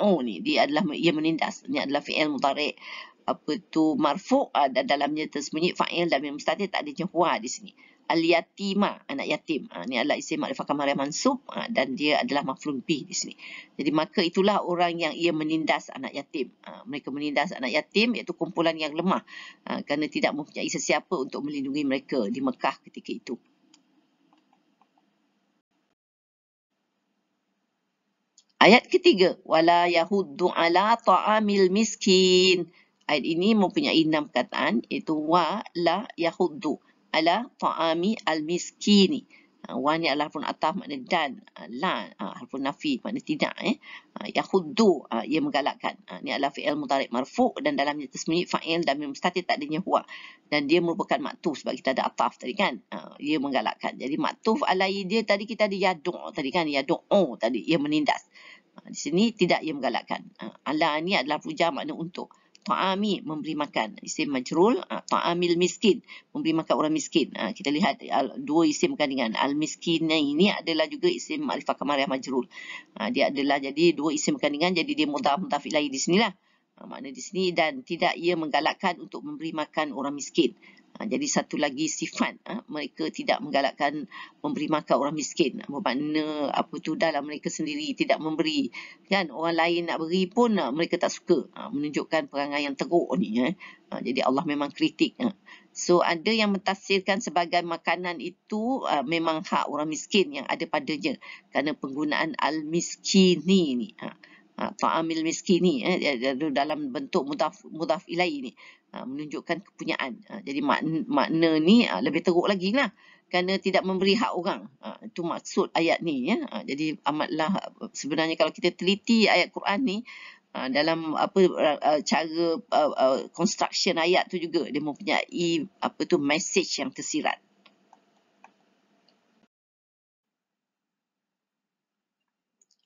oh ni dia adalah ia menindas ni adalah fi'il mutarik apa tu marfu' ada ah, dalamnya tersembunyi fa'il dan yang mustatir tak ada jahwa di sini al yatima anak yatim uh, ni adalah isim ma'rifah kamar mansub uh, dan dia adalah maf'ul bih di sini jadi maka itulah orang yang ia menindas anak yatim uh, mereka menindas anak yatim iaitu kumpulan yang lemah uh, kerana tidak mempunyai sesiapa untuk melindungi mereka di Mekah ketika itu Ayat ketiga, wala yahuddu ala ta'amil miskin. Ayat ini mempunyai enam perkataan iaitu wa la yahuddu ala ta'ami al miskini. Ha, wa ni adalah harfun atah makna dan, ha, la ha, harfun nafi makna tidak. Eh. Yahuddu, ia menggalakkan. Ini adalah fi'il mutarik marfu' dan dalamnya tersembunyi fa'il dan mustatir tak adanya huwa. Dan dia merupakan maktuf sebab kita ada ataf tadi kan. Ia menggalakkan. Jadi maktuf alai dia tadi kita ada yadu' tadi kan. Yadu'u oh, tadi, ia menindas. Ah, di sini tidak ia menggalakkan. Ah, ala ini adalah puja makna untuk. Ta'ami memberi makan. Isim majrul. Ah, Ta'amil miskin. Memberi makan orang miskin. Kita lihat dua isim gandingan. Al-miskinnya ini adalah juga isim ma'rifah kamariah majrul. Dia adalah jadi dua isim gandingan. Jadi dia mudah mutafik lagi di sinilah. maknanya di sini dan tidak ia menggalakkan untuk memberi makan orang miskin. Ha, jadi satu lagi sifat ha, mereka tidak menggalakkan memberi makan orang miskin. Bermakna apa tu dalam mereka sendiri tidak memberi. Kan orang lain nak beri pun ha, mereka tak suka. Menunjukkan perangai yang teruk ni. Ya. Jadi Allah memang kritik. So ada yang mentafsirkan sebagai makanan itu memang hak orang miskin yang ada padanya. Kerana penggunaan al-miskini ni. Ha ha, miskin miskini eh, dalam bentuk mudaf, mudaf ilai ni ha, menunjukkan kepunyaan. Ha, jadi makna, makna ni ha, lebih teruk lagi lah kerana tidak memberi hak orang. itu maksud ayat ni. Ya. jadi amatlah sebenarnya kalau kita teliti ayat Quran ni dalam apa cara construction ayat tu juga dia mempunyai apa tu message yang tersirat.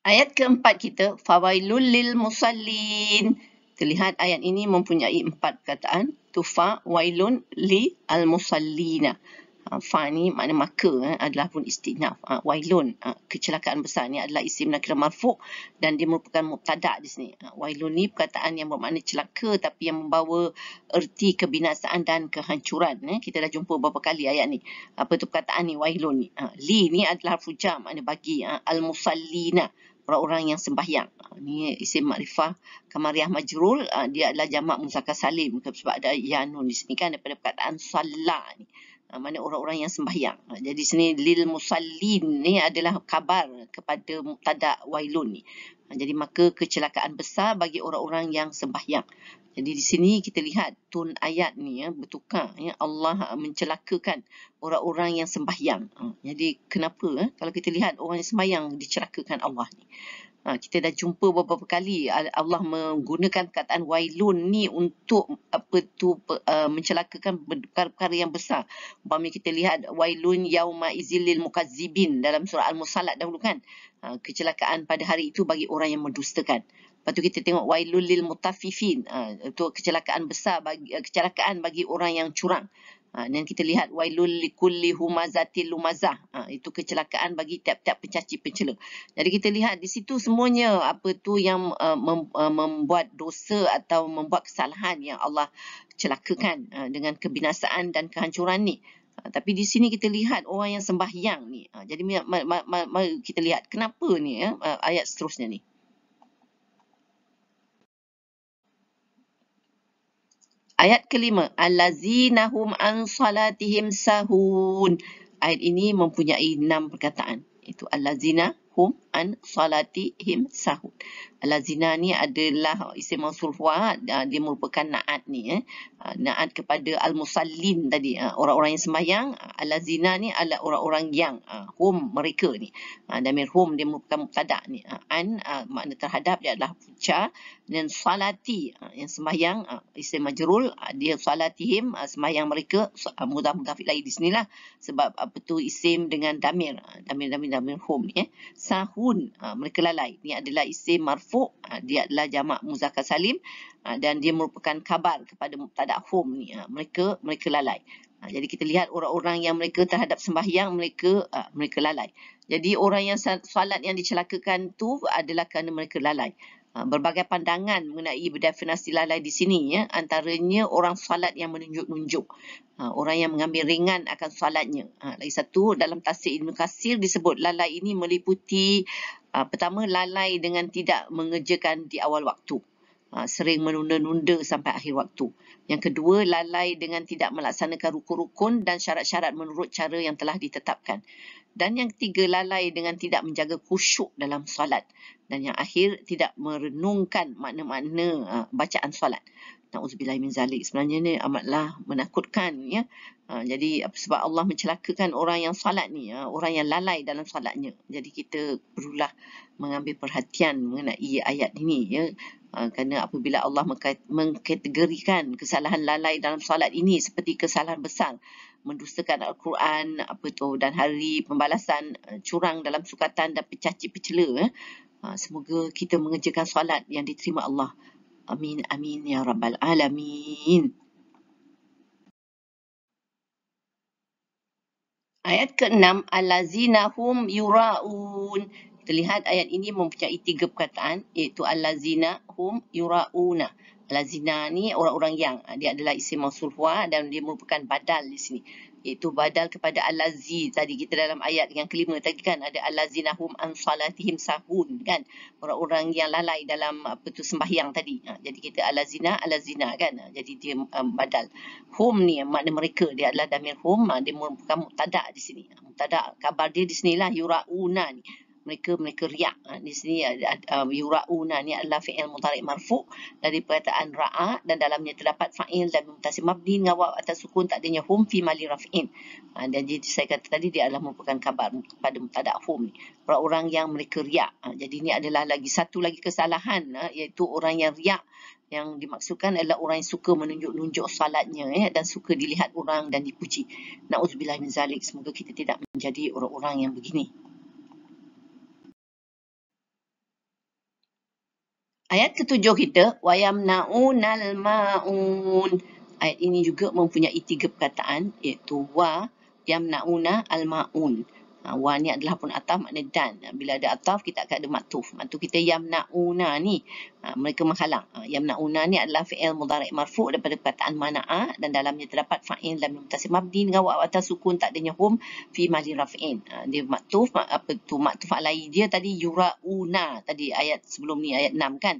Ayat keempat kita, Fawailul lil musallin. Terlihat ayat ini mempunyai empat kataan. Tufa wailun li al musallina. Ha, fa ni makna maka eh, adalah pun istinaf. Ha, wailun, ha, kecelakaan besar ni adalah isim nakira marfuk dan dia merupakan mubtadak di sini. Ha, wailun ni perkataan yang bermakna celaka tapi yang membawa erti kebinasaan dan kehancuran. Eh. Kita dah jumpa beberapa kali ayat ni. Apa tu perkataan ni, wailun ni. Ha, li ni adalah harfu jam, makna bagi. Ha, al-musallina, orang-orang yang sembahyang. Ini ah, isim makrifah Kamariah Majrul. Ah, dia adalah jamak Musaka Salim. Sebab ada Yanul di sini kan daripada perkataan Salah ni. Ah, mana orang-orang yang sembahyang. Jadi sini Lil Musallin ni adalah kabar kepada Muqtada Wailun ni. Jadi maka kecelakaan besar bagi orang-orang yang sembahyang. Jadi di sini kita lihat tun ayat ni ya bertukar ya Allah ah, mencelakakan orang-orang yang sembahyang. Ah, jadi kenapa eh, kalau kita lihat orang yang sembahyang dicerakakan Allah ni. Ah, kita dah jumpa beberapa kali Allah menggunakan kataan wailun ni untuk apa tu mencelakakan perkara-perkara yang besar. Umpamanya kita lihat wailun yauma izilil mukazzibin dalam surah al-musallat dahulu kan. kecelakaan pada hari itu bagi orang yang mendustakan. Lepas tu kita tengok Wa'ilulil lil mutaffifin. Uh, itu kecelakaan besar bagi eh, kecelakaan bagi orang yang curang. Ha, dan kita lihat wailul likulli humazatil lumazah ha, itu kecelakaan bagi tiap-tiap pencaci pencela. Jadi kita lihat di situ semuanya apa tu yang eh, eh, membuat dosa atau membuat kesalahan yang Allah celakakan dengan kebinasaan dan kehancuran ni. tapi di sini kita lihat orang yang sembahyang ni. jadi mari kita lihat kenapa ni ayat seterusnya ni. Ayat kelima, Allazinahum an salatihim sahun. Ayat ini mempunyai enam perkataan. Itu Allazinah, hum an salati salatihim sahud. Lazina ni adalah isim mausul ah, dia merupakan naat ni eh. Ah, naat kepada al-musallin tadi ah, orang-orang yang sembahyang. Lazina ni adalah orang-orang yang hum mereka ni. Dan hum dia merupakan mubtada ni. An makna terhadap dia adalah puja dan salati yang sembahyang isim majrul dia salati him sembahyang mereka mudah mudafik lagi di sini lah sebab apa tu isim dengan damir damir damir damir hum ni eh sahun. Ha, mereka lalai. Ini adalah isim marfu' ha, dia adalah jamak muzakkar salim ha, dan dia merupakan kabar kepada mubtada' hum ni. Ha, mereka mereka lalai. Ha, jadi kita lihat orang-orang yang mereka terhadap sembahyang mereka ha, mereka lalai. Jadi orang yang salat yang dicelakakan tu adalah kerana mereka lalai. Ah, berbagai pandangan mengenai definasi lalai di sini ya antaranya orang salat yang menunjuk-nunjuk ah, orang yang mengambil ringan akan salatnya ah, lagi satu dalam tafsir ilmu kasir disebut lalai ini meliputi pertama lalai dengan tidak mengerjakan di awal waktu Ah, sering menunda-nunda sampai akhir waktu. Yang kedua, lalai dengan tidak melaksanakan rukun-rukun dan syarat-syarat menurut cara yang telah ditetapkan. Dan yang ketiga, lalai dengan tidak menjaga khusyuk dalam solat. Dan yang akhir, tidak merenungkan makna-makna ah, bacaan solat. Na'udzubillah min zalik. Sebenarnya ni amatlah menakutkan. Ya? Ah, jadi sebab Allah mencelakakan orang yang solat ni, orang yang lalai dalam solatnya. Jadi kita perlulah mengambil perhatian mengenai ayat ini. Ya? Ah, kerana apabila Allah mengkategorikan kesalahan lalai dalam solat ini seperti kesalahan besar mendustakan al-Quran apa tu dan hari pembalasan eh, curang dalam sukatan dan pecaci pecela eh. ah, semoga kita mengerjakan solat yang diterima Allah amin amin ya rabbal alamin ayat ke-6 alazina hum yuraun Terlihat ayat ini mempunyai tiga perkataan iaitu al-lazina hum yura'una. Lazina ni orang-orang yang. Ah, dia adalah isim mausul huwa dan dia merupakan badal di sini. Iaitu badal kepada al-lazi. Tadi kita dalam ayat yang kelima tadi kan ada al-lazina hum ansalatihim sahun kan. Orang-orang yang lalai dalam apa ah, tu sembahyang tadi. Ah, jadi kita al-lazina, al-lazina kan. jadi dia um, badal. Hum ni makna mereka. Dia adalah damir hum. Dia merupakan muktadak di sini. Muktadak. Kabar dia di sini lah Yura'una ni mereka mereka riak ah, di sini ya, ah, yurauna ni adalah fi'il mudhari marfu dari perkataan ra'a dan dalamnya terdapat fa'il dan mutasim mabni dengan atas sukun tak adanya hum fi mali raf'in ah, dan jadi saya kata tadi dia adalah merupakan khabar kepada mutada hum ni orang-orang yang mereka riak jadi ini adalah lagi satu lagi kesalahan iaitu orang yang riak yang dimaksudkan adalah orang yang suka menunjuk-nunjuk salatnya ya, dan suka dilihat orang dan dipuji. Na'udzubillah min zalik. Semoga kita tidak menjadi orang-orang yang begini. Ayat ketujuh kita, wayamnaunal ma'un. Ayat ini juga mempunyai tiga perkataan iaitu wa yamnauna al ma'un. Ha, Wa ni adalah pun ataf makna dan. Ha, bila ada ataf, kita akan ada matuf. Matuf kita yamna'una ni. Ha, mereka menghalang. yamna'una ni adalah fi'il mudarek marfu' daripada perkataan mana'a. Dan dalamnya terdapat fa'in dalam mutasir mabdi dengan wa'at wa'at sukun tak adanya hum fi mali raf'in. dia matuf. apa tu matuf alai dia tadi yura'una. Tadi ayat sebelum ni, ayat 6 kan.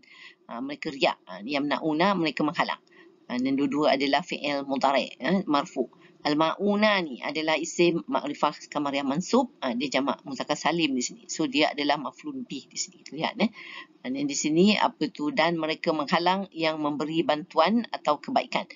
mereka riak. yamna'una, mereka menghalang. dan dua-dua adalah fi'il mudarek marfu'. marfu'. Al-Ma'una ni adalah isim makrifah kamariah mansub. Ha, dia jamak muzakar salim di sini. So, dia adalah maflun bih di sini. Lihat eh. Dan di sini apa tu dan mereka menghalang yang memberi bantuan atau kebaikan.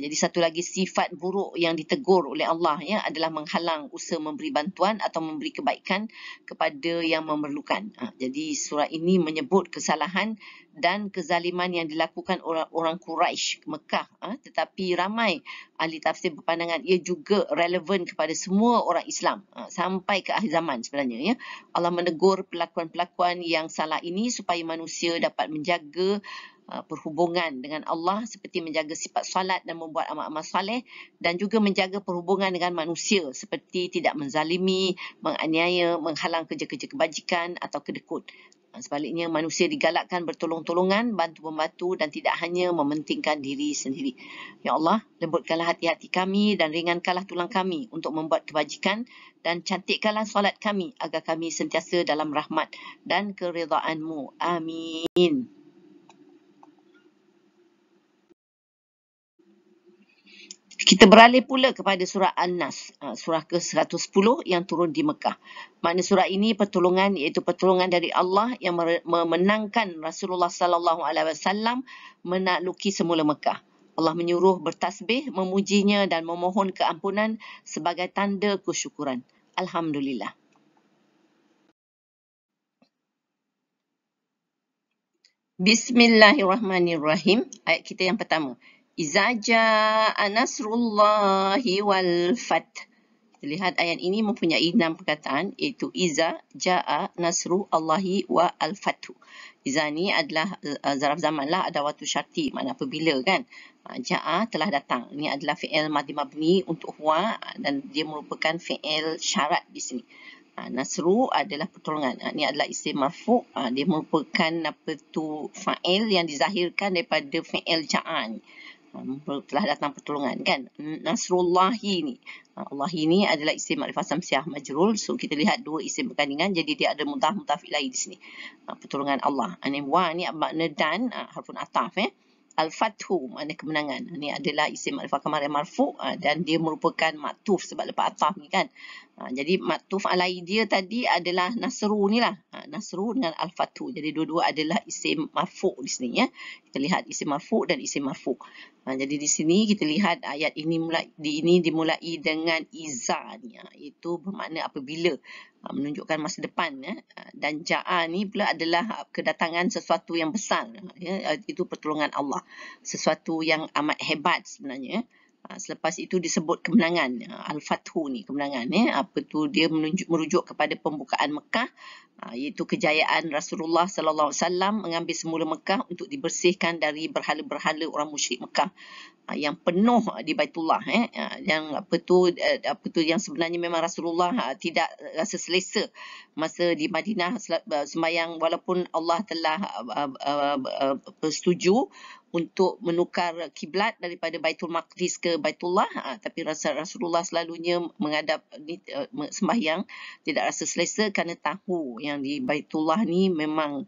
Jadi satu lagi sifat buruk yang ditegur oleh Allah ya adalah menghalang usaha memberi bantuan atau memberi kebaikan kepada yang memerlukan. Ha, jadi surah ini menyebut kesalahan dan kezaliman yang dilakukan orang-orang Quraisy Mekah ha, tetapi ramai ahli tafsir berpandangan ia juga relevan kepada semua orang Islam ha, sampai ke akhir zaman sebenarnya ya. Allah menegur pelakuan-pelakuan yang salah ini supaya manusia dapat menjaga perhubungan uh, dengan Allah seperti menjaga sifat salat dan membuat amal-amal soleh dan juga menjaga perhubungan dengan manusia seperti tidak menzalimi, menganiaya, menghalang kerja-kerja kebajikan atau kedekut. Uh, sebaliknya manusia digalakkan bertolong-tolongan, bantu-membantu dan tidak hanya mementingkan diri sendiri. Ya Allah, lembutkanlah hati-hati kami dan ringankanlah tulang kami untuk membuat kebajikan dan cantikkanlah solat kami agar kami sentiasa dalam rahmat dan keredaan-Mu. Amin. Kita beralih pula kepada surah An-Nas, ah, surah ke-110 yang turun di Mekah. Makna surah ini pertolongan iaitu pertolongan dari Allah yang memenangkan Rasulullah sallallahu alaihi wasallam menakluki semula Mekah. Allah menyuruh bertasbih, memujinya dan memohon keampunan sebagai tanda kesyukuran. Alhamdulillah. Bismillahirrahmanirrahim. Ayat kita yang pertama. Iza ja'a nasrullahi wal fat. lihat ayat ini mempunyai enam perkataan iaitu iza ja'a nasru Allahi wa al fatu. Iza ni adalah uh, zaman lah ada waktu syarti mana apabila kan. Ha, ja'a telah datang. Ini adalah fi'il madi mabni untuk huwa ha, dan dia merupakan fi'il syarat di sini. Ha, nasru adalah pertolongan. Ini adalah isim marfu. Dia merupakan apa tu fa'il yang dizahirkan daripada fi'il ja'an. Ha, telah datang pertolongan kan Nasrullah ini ha, Allah ini adalah isim makrifat samsiah majrul so kita lihat dua isim berkandingan jadi dia ada mudah mudaf ilaih di sini ha, pertolongan Allah ini wa ni makna dan harfun ataf eh? Al-Fathu makna kemenangan. Ini adalah isim Al-Fakamari Marfu dan dia merupakan maktuf sebab lepas Ataf ni kan. Ha, jadi maktuf alai dia tadi adalah nasru ni lah. Ha, nasru dengan al-fatu. Jadi dua-dua adalah isim marfu' di sini ya. Kita lihat isim marfu' dan isim marfu'. Ha, jadi di sini kita lihat ayat ini mulai, di ini dimulai dengan iza ni. Ha, itu bermakna apabila ha, menunjukkan masa depan ya. Ha, dan ja'a ni pula adalah kedatangan sesuatu yang besar. Ya. Itu pertolongan Allah. Sesuatu yang amat hebat sebenarnya ya selepas itu disebut kemenangan al-fathu ni kemenangan ya apa tu dia menunjuk, merujuk kepada pembukaan Mekah iaitu kejayaan Rasulullah sallallahu alaihi wasallam mengambil semula Mekah untuk dibersihkan dari berhala-berhala orang musyrik Mekah yang penuh di Baitullah eh yang apa tu apa tu yang sebenarnya memang Rasulullah tidak rasa selesa masa di Madinah sembahyang walaupun Allah telah uh, uh, uh, uh, setuju untuk menukar kiblat daripada Baitul Maqdis ke Baitullah uh, tapi rasa Rasulullah selalunya menghadap uh, sembahyang tidak rasa selesa kerana tahu yang di Baitullah ni memang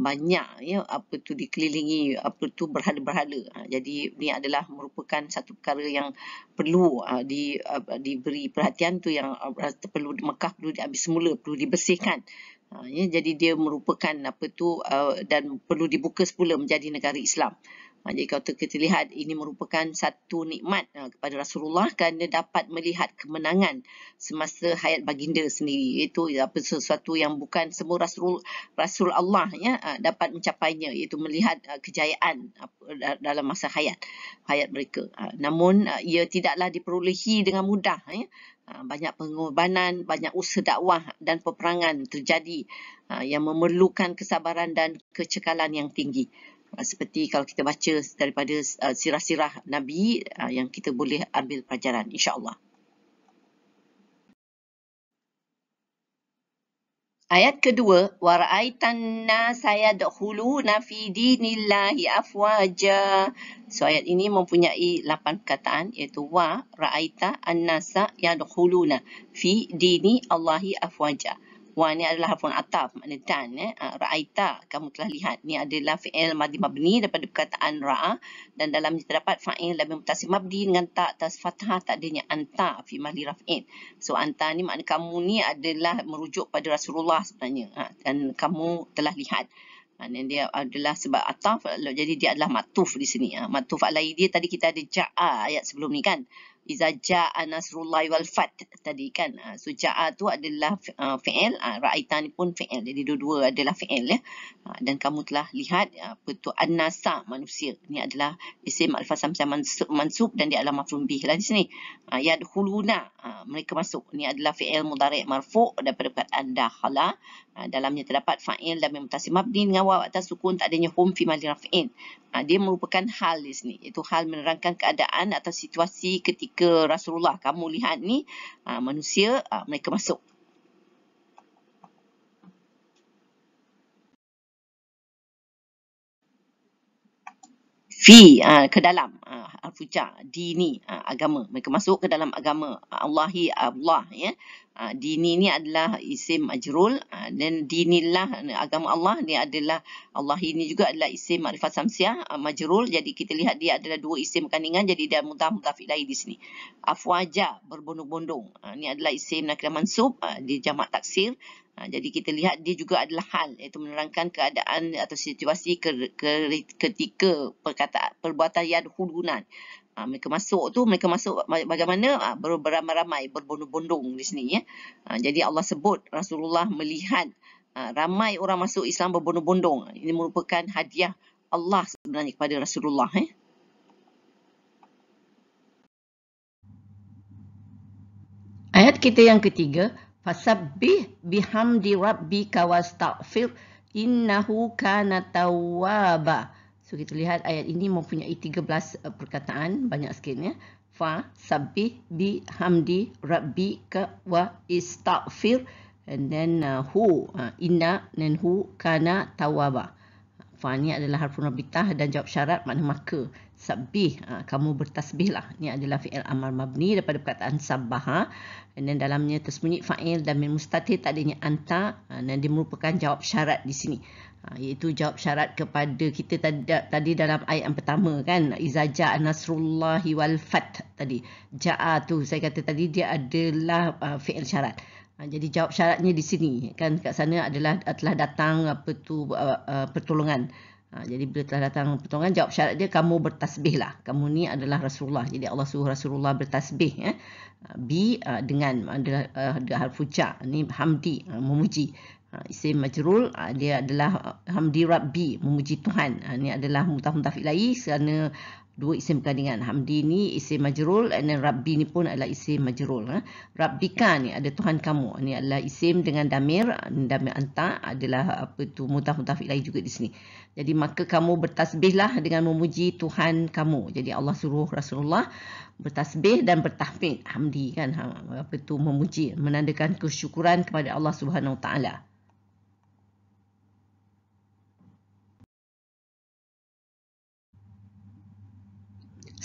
banyak ya apa tu dikelilingi apa tu berhala-berhala ha, jadi ini adalah merupakan satu perkara yang perlu uh, di uh, diberi perhatian tu yang uh, perlu Mekah perlu diambil semula perlu dibersihkan Ha, ya, jadi dia merupakan apa tu uh, dan perlu dibuka semula menjadi negara Islam. Ha, jadi kalau kita lihat ini merupakan satu nikmat uh, kepada Rasulullah kerana dapat melihat kemenangan semasa hayat baginda sendiri iaitu ya, apa sesuatu yang bukan semua Rasul Rasul Allah ya uh, dapat mencapainya iaitu melihat uh, kejayaan uh, dalam masa hayat hayat mereka. Uh, namun uh, ia tidaklah diperolehi dengan mudah ya. Ha, banyak pengorbanan, banyak usaha dakwah dan peperangan terjadi ha, yang memerlukan kesabaran dan kecekalan yang tinggi. Ha, seperti kalau kita baca daripada sirah-sirah Nabi yang kita boleh ambil pelajaran insyaAllah. Ayat kedua, وَرَأَيْتَنَّ النَّاسَ يَدْخُلُونَ فِي دِينِ اللَّهِ أَفْوَاجًا. So, ayat ini mempunyai lapan perkataan iaitu وَرَأَيْتَ النَّاسَ يَدْخُلُونَ فِي دِينِ اللَّهِ أَفْوَاجًا wa ini adalah harfun ataf makna dan eh ah, raaita kamu telah lihat ni adalah fi'il madhi mabni daripada perkataan ra'a dan dalam terdapat fa'il lam mutasim mabdi dengan ta atas fathah tak adanya anta fi mahli raf'in so anta ni makna kamu ni adalah merujuk pada Rasulullah sebenarnya ha, dan kamu telah lihat dan dia adalah sebab ataf jadi dia adalah matuf di sini ha, ah, matuf alai dia tadi kita ada ja'a ayat sebelum ni kan izaja'a nasrullahi wal fat tadi kan uh, ah, suja'a tu adalah uh, fi'il uh, ah, ra'aita ni pun fi'il jadi dua-dua adalah fi'il ya dan kamu telah lihat apa uh, tu annasa manusia ni adalah isim alfa samsa mansub, mansub dan dia adalah mafhum bih lah sini uh, huluna mereka masuk ni adalah fi'il mudhari' marfu' daripada perkataan anda uh, dalamnya terdapat fa'il dan mutasim mabni dengan waw atas sukun tak adanya hum fi mahalli raf'in dia merupakan hal di sini iaitu hal menerangkan keadaan atau situasi ketika ke Rasulullah kamu lihat ni ah, manusia ah, mereka masuk. fi ah, ke dalam al-fujar dini agama mereka masuk ke dalam agama Allahi Allah ya Ah, dini ni adalah isim majrul ah, dan dinilah agama Allah ni adalah Allah ini juga adalah isim marifat samsiah ah, majrul jadi kita lihat dia adalah dua isim kandungan, jadi dia mudah mudaf ilaih di sini afwaja berbondong-bondong ini adalah isim nakirah mansub ha, dia jamak taksir jadi kita lihat dia juga adalah hal iaitu menerangkan keadaan atau situasi ketika perkataan perbuatan yang hulunan Ha, mereka masuk tu, mereka masuk bagaimana ha, beramai-ramai, berbondong-bondong di sini. Ya. Ha, jadi Allah sebut Rasulullah melihat ha, ramai orang masuk Islam berbondong-bondong. Ini merupakan hadiah Allah sebenarnya kepada Rasulullah. Eh. Ayat kita yang ketiga, Fasabbih bihamdi rabbika wastaghfir innahu kana tawwabah. So kita lihat ayat ini mempunyai 13 eh, perkataan banyak sekali ya. Eh. Fa sabbih bi hamdi rabbi rabbika wa istaghfir and then uh, hu uh, inna then hu kana tawwaba. Fani adalah harfun rabitah dan jawab syarat makna maka. Sabih. Ha, kamu bertasbih lah. Ni adalah fi'il amar mabni daripada perkataan sabbaha. Ha. Dan dalamnya tersembunyi fa'il dan min mustatih tak adanya anta. Ha, dan dia merupakan jawab syarat di sini. Ha, iaitu jawab syarat kepada kita tadi, tadi dalam ayat yang pertama kan. Iza ja'a nasrullahi wal fat tadi. Ja'a tu saya kata tadi dia adalah uh, fi'il syarat. Ha, jadi jawab syaratnya di sini kan kat sana adalah telah datang apa tu uh, uh, pertolongan. Ha, jadi bila telah datang pertolongan jawab syarat dia kamu bertasbihlah. Kamu ni adalah Rasulullah. Jadi Allah suruh Rasulullah bertasbih ya. Bi uh, dengan adalah uh, uh, harfu ja hamdi uh, memuji. Ha, isim majrul uh, dia adalah uh, hamdi rabbi memuji Tuhan. Ha, ini adalah mutahuntaf ilahi kerana uh, dua isim perkandingan. Hamdi ni isim majrul and then Rabbi ni pun adalah isim majrul. Ha? Rabbika ni ada Tuhan kamu. Ni adalah isim dengan damir. Damir anta adalah apa tu mutaf mutaf ilahi juga di sini. Jadi maka kamu bertasbihlah dengan memuji Tuhan kamu. Jadi Allah suruh Rasulullah bertasbih dan bertahmid. Hamdi kan ha, apa tu memuji menandakan kesyukuran kepada Allah Subhanahu Taala.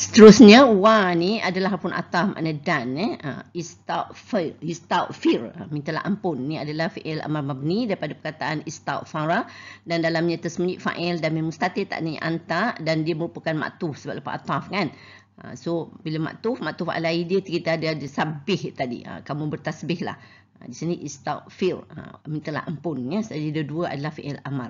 Seterusnya, wa ni adalah harfun atah makna dan. Eh? Uh, istaghfir, ha, mintalah ampun. Ni adalah fi'il amar mabni daripada perkataan istaghfara. Dan dalamnya tersembunyi fa'il dan mustatir takni anta. Dan dia merupakan maktuh sebab lepas ataf kan. Uh, so, bila maktuh, maktuh alai dia kita ada, ada sabih tadi. kamu bertasbih lah. di sini istaghfir, mintalah ampun. Ya? Jadi, dia dua adalah fi'il amar.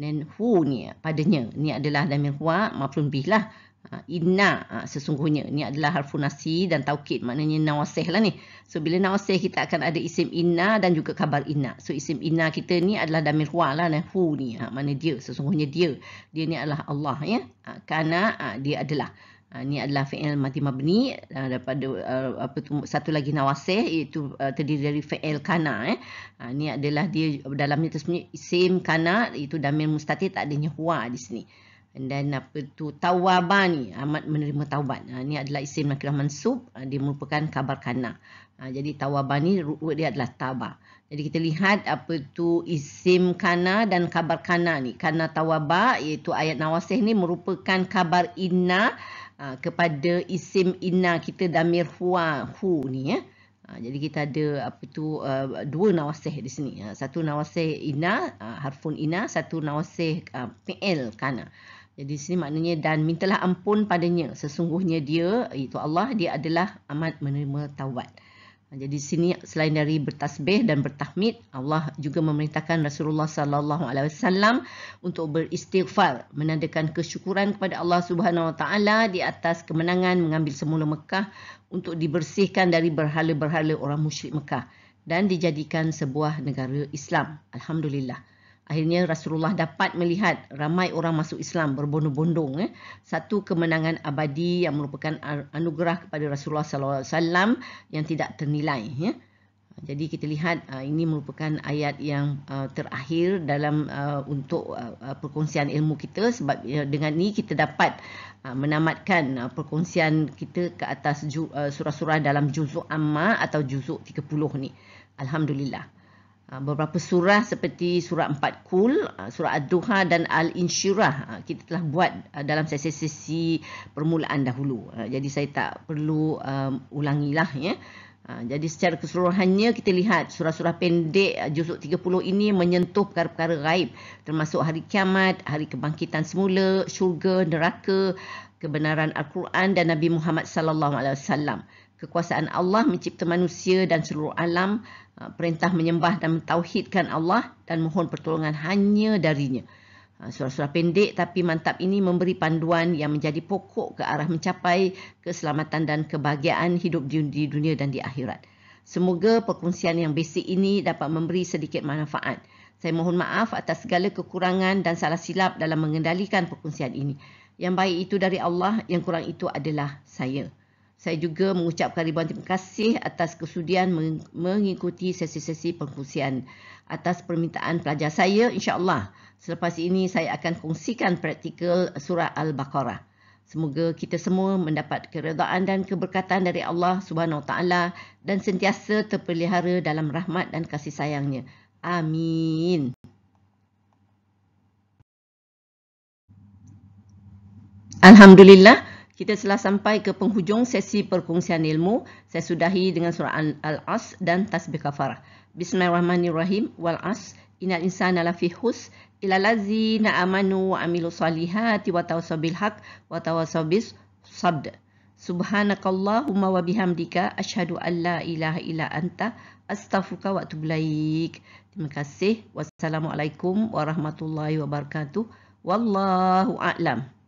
Dan hu ni, padanya. Ni adalah damir huwa, maflun bih lah. Ha, inna ha, sesungguhnya ini adalah harfu nasi dan taukid maknanya nawaseh lah ni. So bila nawaseh kita akan ada isim inna dan juga kabar inna. So isim inna kita ni adalah damir huwa lah ni. Hu ni ha, mana dia sesungguhnya dia. Dia ni adalah Allah ya. Ha, kana ha, dia adalah. Ha, ni adalah fi'il mati mabni ha, daripada uh, apa tu, satu lagi nawaseh iaitu uh, terdiri dari fi'il kana. Eh. Ha, ni adalah dia dalamnya tersebut isim kana iaitu damir mustatir tak adanya huwa di sini dan apa tu tawaban ni amat menerima taubat. Ha, ini adalah isim nakirah mansub ha, dia merupakan kabar kana. Ha, jadi tawaban ni root dia adalah taba. Jadi kita lihat apa tu isim kana dan kabar kana ni. Kana tawabah iaitu ayat nawasih ni merupakan kabar inna ha, kepada isim inna kita damir huwa hu ni ya. Ha, jadi kita ada apa tu uh, dua nawasih di sini. Ha, satu nawasih inna uh, harfun inna, satu nawasih uh, ha, pl kana. Jadi sini maknanya dan mintalah ampun padanya. Sesungguhnya dia, itu Allah, dia adalah amat menerima taubat. Jadi sini selain dari bertasbih dan bertahmid, Allah juga memerintahkan Rasulullah sallallahu alaihi wasallam untuk beristighfar, menandakan kesyukuran kepada Allah Subhanahu wa taala di atas kemenangan mengambil semula Mekah untuk dibersihkan dari berhala-berhala orang musyrik Mekah dan dijadikan sebuah negara Islam. Alhamdulillah akhirnya Rasulullah dapat melihat ramai orang masuk Islam berbondong-bondong eh. satu kemenangan abadi yang merupakan anugerah kepada Rasulullah sallallahu alaihi wasallam yang tidak ternilai eh. Jadi kita lihat uh, ini merupakan ayat yang uh, terakhir dalam uh, untuk uh, uh, perkongsian ilmu kita sebab uh, dengan ini kita dapat uh, menamatkan uh, perkongsian kita ke atas uh, surah-surah dalam juzuk amma atau juzuk 30 ni. Alhamdulillah. Ah, beberapa surah seperti surah 4 kul ah, surah ad-duha dan al-insyirah ah, kita telah buat dalam sesi-sesi permulaan dahulu jadi saya tak perlu um, ulangilah ya jadi secara keseluruhannya kita lihat surah-surah pendek juzuk 30 ini menyentuh perkara-perkara gaib termasuk hari kiamat hari kebangkitan semula syurga neraka kebenaran al-Quran dan Nabi Muhammad sallallahu alaihi wasallam kekuasaan Allah mencipta manusia dan seluruh alam, uh, perintah menyembah dan mentauhidkan Allah dan mohon pertolongan hanya darinya. Uh, surah-surah pendek tapi mantap ini memberi panduan yang menjadi pokok ke arah mencapai keselamatan dan kebahagiaan hidup di dunia dan di akhirat. Semoga perkongsian yang basic ini dapat memberi sedikit manfaat. Saya mohon maaf atas segala kekurangan dan salah silap dalam mengendalikan perkongsian ini. Yang baik itu dari Allah, yang kurang itu adalah saya. Saya juga mengucapkan ribuan terima kasih atas kesudian mengikuti sesi-sesi pengkongsian atas permintaan pelajar saya insya-Allah. Selepas ini saya akan kongsikan praktikal surah Al-Baqarah. Semoga kita semua mendapat keredaan dan keberkatan dari Allah Subhanahu taala dan sentiasa terpelihara dalam rahmat dan kasih sayangnya. Amin. Alhamdulillah, kita telah sampai ke penghujung sesi perkongsian ilmu. Saya sudahi dengan surah Al-As dan Tasbih Kafarah. Bismillahirrahmanirrahim. Wal-As. Innal insana lafi hus ilalazina amanu wa amilu salihati wa tawasabil haq wa tawasabil sabd. Subhanakallahumma wa bihamdika ashadu an la ilaha ila anta astafuka wa tublaik. Terima kasih. Wassalamualaikum warahmatullahi wabarakatuh. Wallahu a'lam.